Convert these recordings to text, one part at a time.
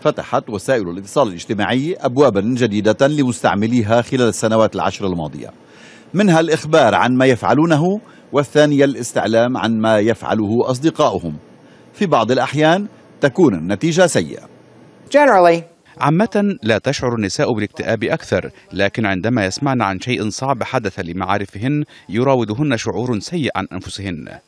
فتحت وسائل الاتصال الاجتماعي أبوابا جديدة لمستعمليها خلال السنوات العشر الماضية منها الإخبار عن ما يفعلونه والثانية الاستعلام عن ما يفعله أصدقائهم في بعض الأحيان تكون النتيجة سيئة Generally, عامة لا تشعر النساء بالاكتئاب أكثر، لكن عندما يسمعن عن شيء صعب حدث لمعارفهن يراودهن شعور سيء عن أنفسهن.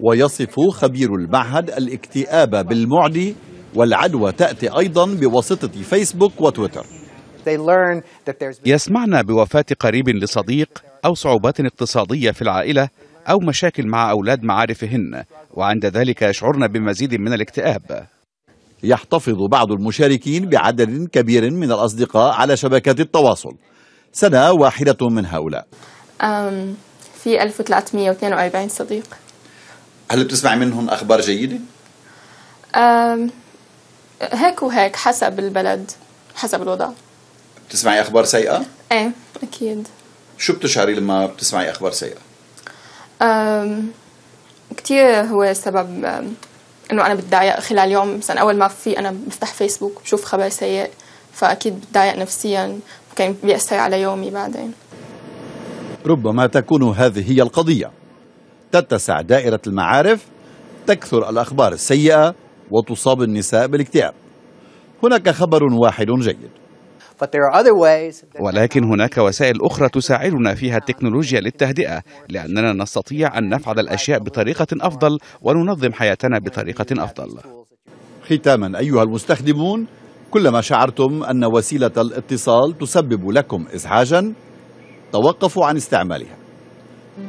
ويصف خبير المعهد الاكتئاب بالمعدي والعدوى تأتي أيضا بواسطة فيسبوك وتويتر يسمعن بوفاة قريب لصديق أو صعوبات اقتصادية في العائلة أو مشاكل مع أولاد معارفهن وعند ذلك يشعرن بمزيد من الاكتئاب يحتفظ بعض المشاركين بعدد كبير من الأصدقاء على شبكات التواصل سنة واحدة من هؤلاء في 1342 صديق هل بتسمع منهم أخبار جيدة؟ هيك وهيك حسب البلد حسب الوضع بتسمعي اخبار سيئه؟ ايه اكيد شو بتشعري لما بتسمعي اخبار سيئه؟ أم كتير هو سبب انه انا بتضايق خلال يوم مثلا اول ما في انا بفتح فيسبوك بشوف خبر سيء فاكيد بتضايق نفسيا كان بيأثر على يومي بعدين ربما تكون هذه هي القضية تتسع دائرة المعارف تكثر الأخبار السيئة وتصاب النساء بالاكتئاب هناك خبر واحد جيد ولكن هناك وسائل أخرى تساعدنا فيها التكنولوجيا للتهدئة لأننا نستطيع أن نفعل الأشياء بطريقة أفضل وننظم حياتنا بطريقة أفضل ختاما أيها المستخدمون كلما شعرتم أن وسيلة الاتصال تسبب لكم إزعاجا توقفوا عن استعمالها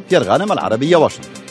في الغانم العربية واشنطن